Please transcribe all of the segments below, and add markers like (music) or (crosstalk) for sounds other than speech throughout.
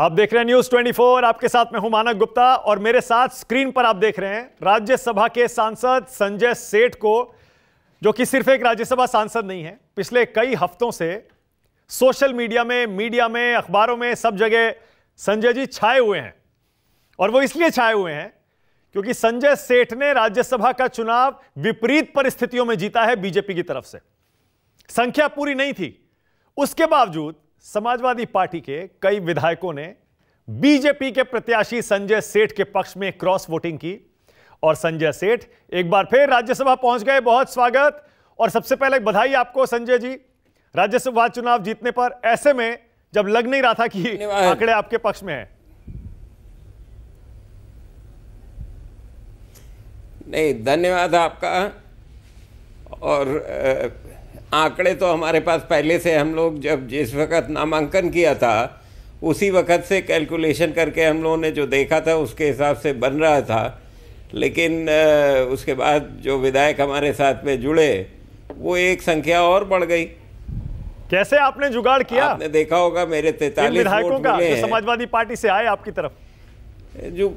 आप देख रहे हैं न्यूज 24 आपके साथ में हूं मानक गुप्ता और मेरे साथ स्क्रीन पर आप देख रहे हैं राज्यसभा के सांसद संजय सेठ को जो कि सिर्फ एक राज्यसभा सांसद नहीं है पिछले कई हफ्तों से सोशल मीडिया में मीडिया में अखबारों में सब जगह संजय जी छाए हुए हैं और वो इसलिए छाए हुए हैं क्योंकि संजय सेठ ने राज्यसभा का चुनाव विपरीत परिस्थितियों में जीता है बीजेपी की तरफ से संख्या पूरी नहीं थी उसके बावजूद समाजवादी पार्टी के कई विधायकों ने बीजेपी के प्रत्याशी संजय सेठ के पक्ष में क्रॉस वोटिंग की और संजय सेठ एक बार फिर राज्यसभा पहुंच गए बहुत स्वागत और सबसे पहले बधाई आपको संजय जी राज्यसभा चुनाव जीतने पर ऐसे में जब लग नहीं रहा था कि आंकड़े आपके पक्ष में है नहीं धन्यवाद आपका और आंकड़े तो हमारे पास पहले से हम लोग जब जिस वक्त नामांकन किया था उसी वक्त से कैलकुलेशन करके हम लोगों ने जो देखा था उसके हिसाब से बन रहा था लेकिन उसके बाद जो विधायक हमारे साथ में जुड़े वो एक संख्या और बढ़ गई कैसे आपने जुगाड़ किया आपने देखा होगा मेरे तैतालीस विधायकों का समाजवादी पार्टी से आए आपकी तरफ जो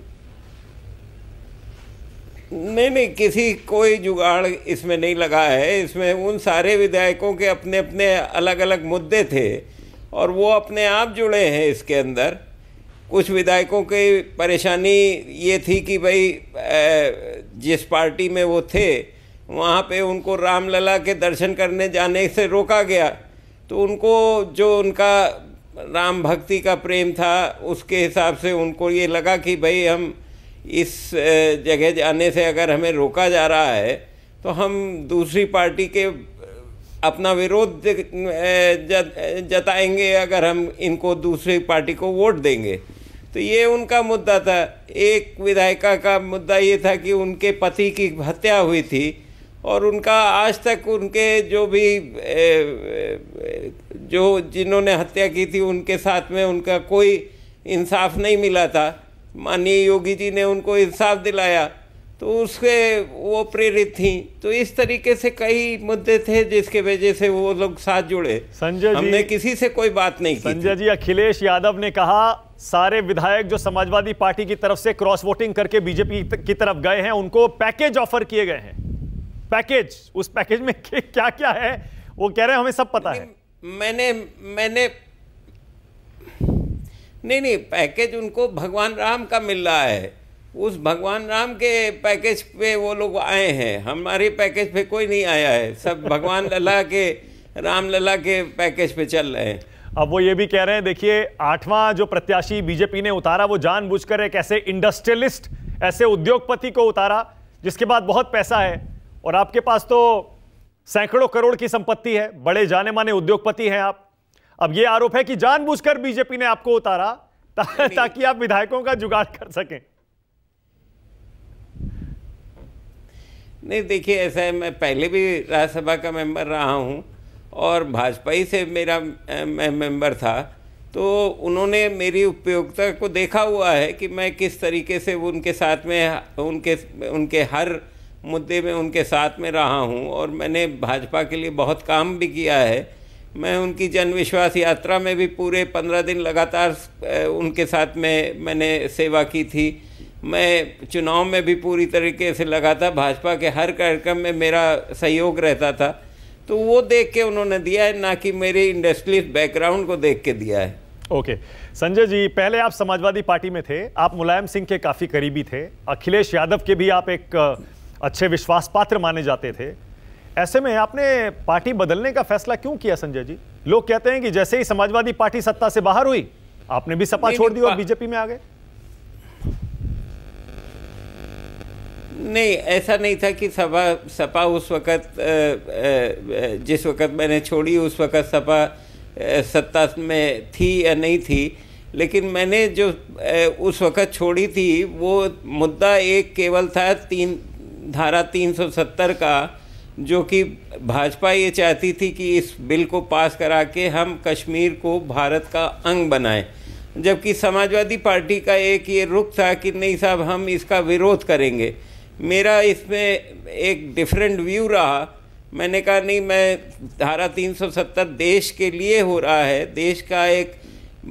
नहीं नहीं किसी कोई जुगाड़ इसमें नहीं लगा है इसमें उन सारे विधायकों के अपने अपने अलग अलग मुद्दे थे और वो अपने आप जुड़े हैं इसके अंदर कुछ विधायकों की परेशानी ये थी कि भाई जिस पार्टी में वो थे वहाँ पे उनको रामलला के दर्शन करने जाने से रोका गया तो उनको जो उनका राम भक्ति का प्रेम था उसके हिसाब से उनको ये लगा कि भाई हम इस जगह जाने से अगर हमें रोका जा रहा है तो हम दूसरी पार्टी के अपना विरोध जताएंगे अगर हम इनको दूसरी पार्टी को वोट देंगे तो ये उनका मुद्दा था एक विधायिका का मुद्दा ये था कि उनके पति की हत्या हुई थी और उनका आज तक उनके जो भी जो जिन्होंने हत्या की थी उनके साथ में उनका कोई इंसाफ नहीं मिला था माननीय योगी जी ने उनको इंसाफ दिलाया तो उसके वो प्रेरित थी तो इस तरीके से कई मुद्दे थे जिसके वजह से वो लोग साथ जुड़े संजय हमने किसी से कोई बात नहीं की संजय जी अखिलेश यादव ने कहा सारे विधायक जो समाजवादी पार्टी की तरफ से क्रॉस वोटिंग करके बीजेपी की तरफ गए हैं उनको पैकेज ऑफर किए गए हैं पैकेज उस पैकेज में (laughs) क्या क्या है वो कह रहे हैं हमें सब पता है मैंने मैंने नहीं नहीं पैकेज उनको भगवान राम का मिल रहा है उस भगवान राम के पैकेज पे वो लोग आए हैं हमारे पैकेज पे कोई नहीं आया है सब (laughs) भगवान लला के राम लला के पैकेज पे चल रहे हैं अब वो ये भी कह रहे हैं देखिए आठवां जो प्रत्याशी बीजेपी ने उतारा वो जानबूझकर एक ऐसे इंडस्ट्रियलिस्ट ऐसे उद्योगपति को उतारा जिसके बाद बहुत पैसा है और आपके पास तो सैकड़ों करोड़ की संपत्ति है बड़े जाने माने उद्योगपति हैं आप अब यह आरोप है कि जानबूझकर बीजेपी ने आपको उतारा ता, ताकि आप विधायकों का जुगाड़ कर सकें नहीं देखिए ऐसा है मैं पहले भी राज्यसभा का मेंबर रहा हूं और भाजपा ही से मेरा मैं मेंबर था तो उन्होंने मेरी उपयोगिता को देखा हुआ है कि मैं किस तरीके से उनके साथ में उनके उनके हर मुद्दे में उनके साथ में रहा हूं और मैंने भाजपा के लिए बहुत काम भी किया है मैं उनकी जन विश्वास यात्रा में भी पूरे पंद्रह दिन लगातार उनके साथ में मैंने सेवा की थी मैं चुनाव में भी पूरी तरीके से लगा था भाजपा के हर कार्यक्रम में मेरा सहयोग रहता था तो वो देख के उन्होंने दिया है ना कि मेरे इंडस्ट्रियल बैकग्राउंड को देख के दिया है ओके संजय जी पहले आप समाजवादी पार्टी में थे आप मुलायम सिंह के काफ़ी करीबी थे अखिलेश यादव के भी आप एक अच्छे विश्वास पात्र माने जाते थे ऐसे में आपने पार्टी बदलने का फैसला क्यों किया संजय जी लोग कहते हैं कि जैसे ही समाजवादी पार्टी सत्ता से बाहर हुई आपने भी सपा छोड़ दी और बीजेपी में आ गए नहीं ऐसा नहीं था कि सपा सपा उस वक़्त जिस वक़्त मैंने छोड़ी उस वक़्त सपा सत्ता में थी या नहीं थी लेकिन मैंने जो उस वक़्त छोड़ी थी वो मुद्दा एक केवल था तीन धारा 370 का जो कि भाजपा ये चाहती थी कि इस बिल को पास करा के हम कश्मीर को भारत का अंग बनाएं जबकि समाजवादी पार्टी का एक ये रुख था कि नहीं साहब हम इसका विरोध करेंगे मेरा इसमें एक डिफरेंट व्यू रहा मैंने कहा नहीं मैं धारा 370 देश के लिए हो रहा है देश का एक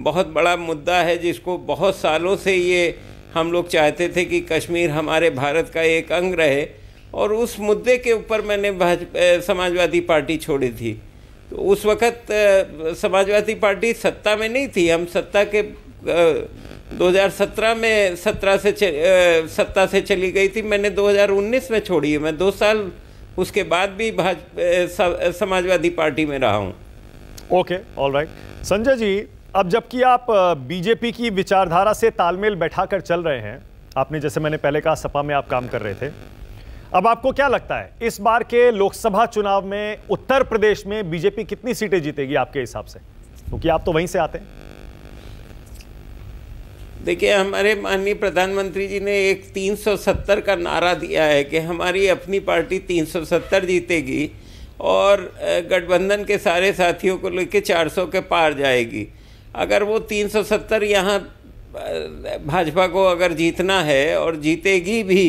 बहुत बड़ा मुद्दा है जिसको बहुत सालों से ये हम लोग चाहते थे कि कश्मीर हमारे भारत का एक अंग रहे और उस मुद्दे के ऊपर मैंने भाजपा समाजवादी पार्टी छोड़ी थी तो उस वक़्त समाजवादी पार्टी सत्ता में नहीं थी हम सत्ता के 2017 में सत्रह से चल, सत्ता से चली गई थी मैंने 2019 में छोड़ी है मैं दो साल उसके बाद भी भाजपा समाजवादी पार्टी में रहा हूँ okay all right Sanjay ji अब जबकि आप बीजेपी की विचारधारा से तालमेल बैठा कर चल रहे हैं आपने जैसे मैंने पहले कहा सपा में आप काम कर रहे थे अब आपको क्या लगता है इस बार के लोकसभा चुनाव में उत्तर प्रदेश में बीजेपी कितनी सीटें जीतेगी आपके हिसाब से क्योंकि आप तो वहीं से आते हैं देखिए हमारे माननीय प्रधानमंत्री जी ने एक 370 का नारा दिया है कि हमारी अपनी पार्टी 370 जीतेगी और गठबंधन के सारे साथियों को लेके 400 के पार जाएगी अगर वो 370 यहाँ भाजपा को अगर जीतना है और जीतेगी भी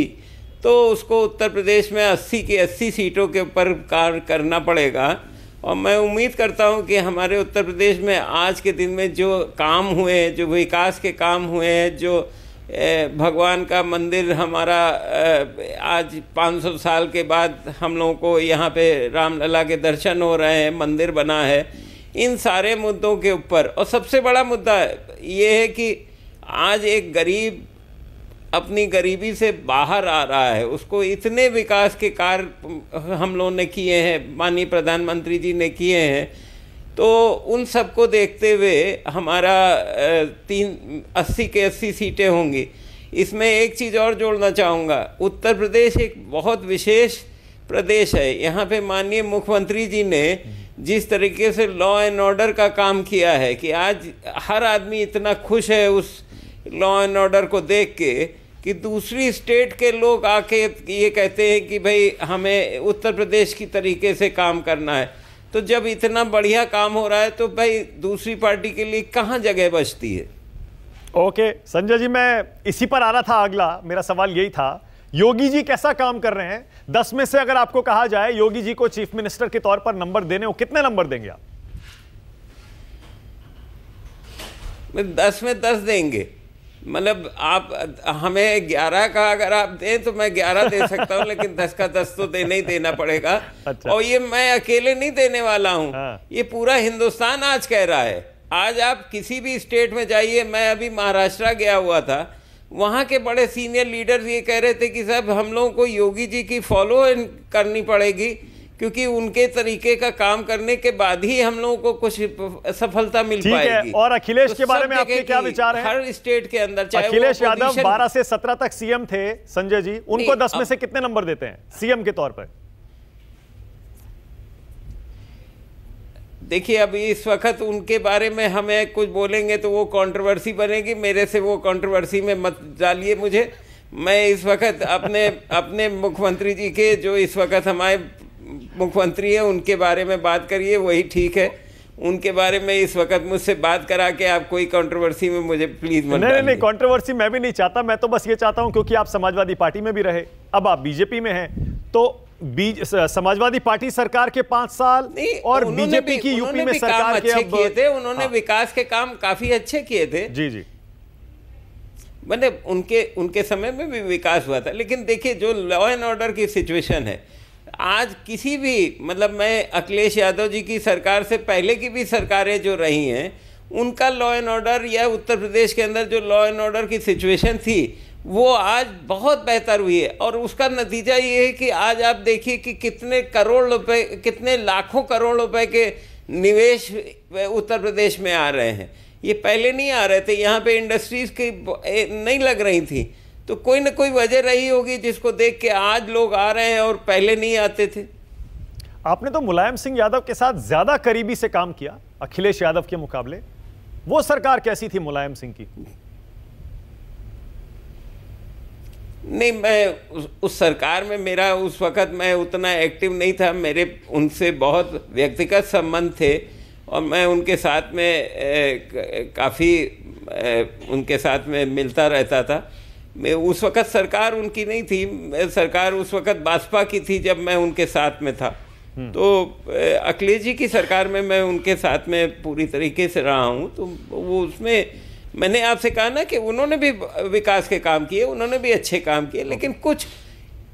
तो उसको उत्तर प्रदेश में 80 की 80 सीटों के ऊपर कार्य करना पड़ेगा और मैं उम्मीद करता हूं कि हमारे उत्तर प्रदेश में आज के दिन में जो काम हुए हैं जो विकास के काम हुए हैं जो भगवान का मंदिर हमारा आज 500 साल के बाद हम लोगों को यहाँ पे रामलला के दर्शन हो रहे हैं मंदिर बना है इन सारे मुद्दों के ऊपर और सबसे बड़ा मुद्दा ये है कि आज एक गरीब अपनी गरीबी से बाहर आ रहा है उसको इतने विकास के कार्य हम लोगों ने किए हैं माननीय प्रधानमंत्री जी ने किए हैं तो उन सबको देखते हुए हमारा तीन अस्सी के अस्सी सीटें होंगी इसमें एक चीज़ और जोड़ना चाहूँगा उत्तर प्रदेश एक बहुत विशेष प्रदेश है यहाँ पे माननीय मुख्यमंत्री जी ने जिस तरीके से लॉ एंड ऑर्डर का काम किया है कि आज हर आदमी इतना खुश है उस लॉ एंड ऑर्डर को देख के कि दूसरी स्टेट के लोग आके ये कहते हैं कि भाई हमें उत्तर प्रदेश की तरीके से काम करना है तो जब इतना बढ़िया काम हो रहा है तो भाई दूसरी पार्टी के लिए कहाँ जगह बचती है ओके संजय जी मैं इसी पर आ रहा था अगला मेरा सवाल यही था योगी जी कैसा काम कर रहे हैं दस में से अगर आपको कहा जाए योगी जी को चीफ मिनिस्टर के तौर पर नंबर देने हो कितने नंबर देंगे आप दस में दस देंगे मतलब आप हमें ग्यारह का अगर आप दें तो मैं ग्यारह दे सकता हूँ लेकिन दस का दस तो देना ही देना पड़ेगा अच्छा। और ये मैं अकेले नहीं देने वाला हूँ हाँ। ये पूरा हिंदुस्तान आज कह रहा है आज आप किसी भी स्टेट में जाइए मैं अभी महाराष्ट्र गया हुआ था वहाँ के बड़े सीनियर लीडर्स ये कह रहे थे कि साहब हम लोगों को योगी जी की फॉलो करनी पड़ेगी क्योंकि उनके तरीके का काम करने के बाद ही हम लोगों को कुछ सफलता मिल पाएगी है। और अखिलेश तो के बारे में आपके क्या विचार है हर स्टेट के अंदर चाहे अखिलेश यादव बारह से सत्रह तक सीएम थे संजय जी उनको दस में से कितने नंबर देते हैं सीएम के तौर पर देखिए अभी इस वक्त उनके बारे में हमें कुछ बोलेंगे तो वो कंट्रोवर्सी बनेगी मेरे से वो कंट्रोवर्सी में मत डालिए मुझे मैं इस वक्त अपने अपने मुख्यमंत्री जी के जो इस वक्त हमारे मुख्यमंत्री हैं उनके बारे में बात करिए वही ठीक है उनके बारे में इस वक्त मुझसे बात करा के आप कोई कंट्रोवर्सी में मुझे प्लीज नहीं नहीं नहीं कंट्रोवर्सी मैं भी नहीं चाहता मैं तो बस ये चाहता हूं क्योंकि आप समाजवादी पार्टी में भी रहे अब आप बीजेपी में हैं तो बीज समाजवादी पार्टी सरकार के पांच साल नहीं, और बीजेपी की यूपी में सरकार अच्छे के अच्छे किए थे उन्होंने हाँ। विकास के काम काफी अच्छे किए थे जी जी मतलब उनके उनके समय में भी विकास हुआ था लेकिन देखिए जो लॉ एंड ऑर्डर की सिचुएशन है आज किसी भी मतलब मैं अखिलेश यादव जी की सरकार से पहले की भी सरकारें जो रही हैं उनका लॉ एंड ऑर्डर या उत्तर प्रदेश के अंदर जो लॉ एंड ऑर्डर की सिचुएशन थी वो आज बहुत बेहतर हुई है और उसका नतीजा ये है कि आज आप देखिए कि कितने करोड़ रुपए कितने लाखों करोड़ रुपए के निवेश उत्तर प्रदेश में आ रहे हैं ये पहले नहीं आ रहे थे यहाँ पे इंडस्ट्रीज़ की नहीं लग रही थी तो कोई ना कोई वजह रही होगी जिसको देख के आज लोग आ रहे हैं और पहले नहीं आते थे आपने तो मुलायम सिंह यादव के साथ ज्यादा करीबी से काम किया अखिलेश यादव के मुकाबले वो सरकार कैसी थी मुलायम सिंह की नहीं मैं उस सरकार में मेरा उस वक़्त मैं उतना एक्टिव नहीं था मेरे उनसे बहुत व्यक्तिगत संबंध थे और मैं उनके साथ में काफ़ी उनके साथ में मिलता रहता था मैं उस वक़्त सरकार उनकी नहीं थी सरकार उस वक़्त भाजपा की थी जब मैं उनके साथ में था हम्म। तो अखिलेश जी की सरकार में मैं उनके साथ में पूरी तरीके से रहा हूँ तो वो उसमें मैंने आपसे कहा ना कि उन्होंने भी विकास के काम किए उन्होंने भी अच्छे काम किए लेकिन कुछ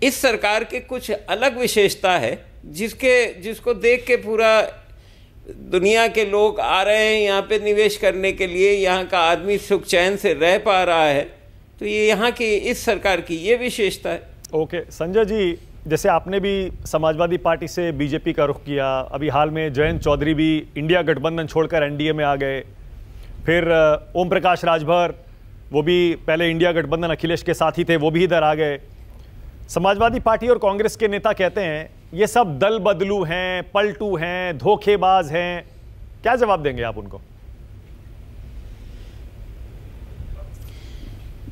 इस सरकार के कुछ अलग विशेषता है जिसके जिसको देख के पूरा दुनिया के लोग आ रहे हैं यहाँ पे निवेश करने के लिए यहाँ का आदमी सुख चैन से रह पा रहा है तो ये यहाँ की इस सरकार की ये विशेषता है ओके संजय जी जैसे आपने भी समाजवादी पार्टी से बीजेपी का रुख किया अभी हाल में जयंत चौधरी भी इंडिया गठबंधन छोड़कर एनडीए में आ गए फिर ओम प्रकाश राजभर वो भी पहले इंडिया गठबंधन अखिलेश के साथ ही थे वो भी इधर आ गए समाजवादी पार्टी और कांग्रेस के नेता कहते हैं ये सब दल बदलू हैं पलटू हैं धोखेबाज हैं क्या जवाब देंगे आप उनको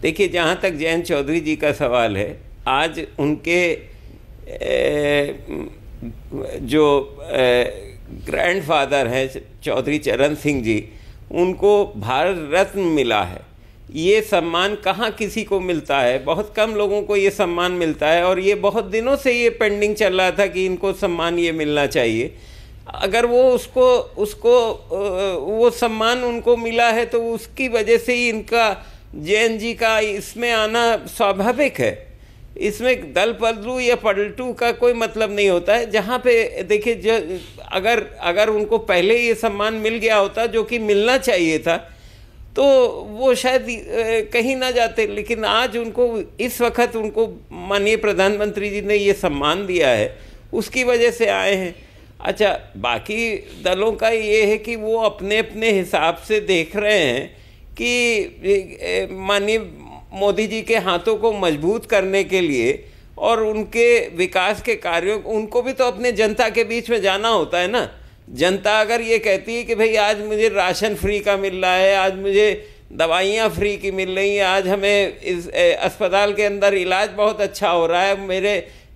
देखिए जहाँ तक जैन चौधरी जी का सवाल है आज उनके ए, जो ग्रैंडफादर हैं चौधरी चरण सिंह जी उनको भारत रत्न मिला है ये सम्मान कहाँ किसी को मिलता है बहुत कम लोगों को ये सम्मान मिलता है और ये बहुत दिनों से ये पेंडिंग चल रहा था कि इनको सम्मान ये मिलना चाहिए अगर वो उसको उसको वो सम्मान उनको मिला है तो उसकी वजह से ही इनका जे का इसमें आना स्वाभाविक है इसमें दल पलटू या पलटू का कोई मतलब नहीं होता है जहाँ पे देखिए जो अगर अगर उनको पहले ये सम्मान मिल गया होता जो कि मिलना चाहिए था तो वो शायद कहीं ना जाते लेकिन आज उनको इस वक्त उनको माननीय प्रधानमंत्री जी ने ये सम्मान दिया है उसकी वजह से आए हैं अच्छा बाकी दलों का ये है कि वो अपने अपने हिसाब से देख रहे हैं कि माननीय मोदी जी के हाथों को मजबूत करने के लिए और उनके विकास के कार्यों उनको भी तो अपने जनता के बीच में जाना होता है ना जनता अगर ये कहती है कि भाई आज मुझे राशन फ्री का मिल रहा है आज मुझे दवाइयाँ फ्री की मिल रही हैं आज हमें इस अस्पताल के अंदर इलाज बहुत अच्छा हो रहा है मेरे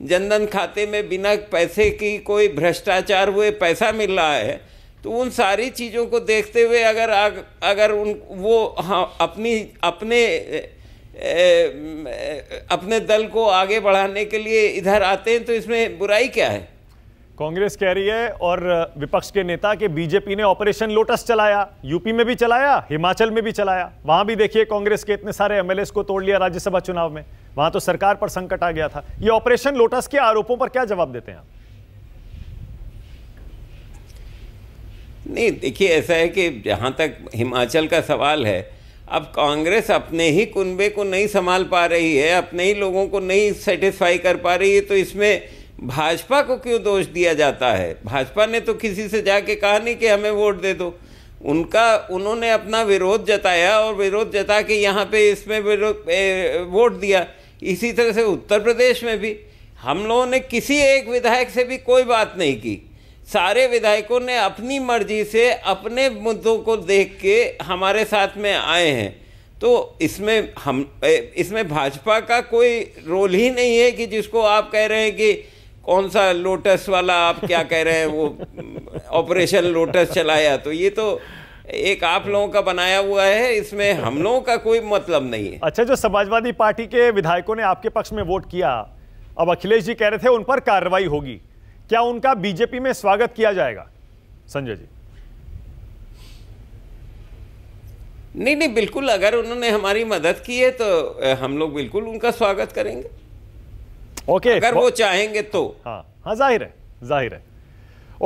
जनधन खाते में बिना पैसे की कोई भ्रष्टाचार हुए पैसा मिल रहा है तो उन सारी चीज़ों को देखते हुए अगर आग अगर उन वो हाँ अपनी अपने ए, अपने दल को आगे बढ़ाने के लिए इधर आते हैं तो इसमें बुराई क्या है कांग्रेस कह रही है और विपक्ष के नेता कि बीजेपी ने ऑपरेशन लोटस चलाया यूपी में भी चलाया हिमाचल में भी चलाया वहां भी देखिए कांग्रेस के इतने सारे एमएलए को तोड़ लिया राज्यसभा चुनाव में वहां तो सरकार पर संकट आ गया था ये ऑपरेशन लोटस के आरोपों पर क्या जवाब देते हैं आप नहीं देखिए ऐसा है कि जहाँ तक हिमाचल का सवाल है अब कांग्रेस अपने ही कुनबे को नहीं संभाल पा रही है अपने ही लोगों को नहीं सेटिस्फाई कर पा रही है तो इसमें भाजपा को क्यों दोष दिया जाता है भाजपा ने तो किसी से जाके कहा नहीं कि हमें वोट दे दो उनका उन्होंने अपना विरोध जताया और विरोध जता के यहाँ पे इसमें विरोध वोट दिया इसी तरह से उत्तर प्रदेश में भी हम लोगों ने किसी एक विधायक से भी कोई बात नहीं की सारे विधायकों ने अपनी मर्जी से अपने मुद्दों को देख के हमारे साथ में आए हैं तो इसमें हम इसमें भाजपा का कोई रोल ही नहीं है कि जिसको आप कह रहे हैं कि कौन सा लोटस वाला आप क्या कह रहे हैं वो ऑपरेशन लोटस चलाया तो ये तो एक आप लोगों का बनाया हुआ है इसमें हम लोगों का कोई मतलब नहीं है अच्छा जो समाजवादी पार्टी के विधायकों ने आपके पक्ष में वोट किया अब अखिलेश जी कह रहे थे उन पर कार्रवाई होगी क्या उनका बीजेपी में स्वागत किया जाएगा संजय जी नहीं नहीं बिल्कुल अगर उन्होंने हमारी मदद की है तो हम लोग बिल्कुल उनका स्वागत करेंगे ओके अगर वो चाहेंगे तो हाँ हाँ जाहिर है जाहिर है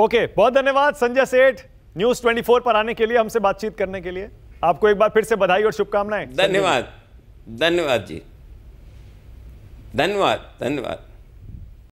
ओके बहुत धन्यवाद संजय सेठ न्यूज 24 पर आने के लिए हमसे बातचीत करने के लिए आपको एक बार फिर से बधाई और शुभकामनाएं धन्यवाद धन्यवाद जी धन्यवाद धन्यवाद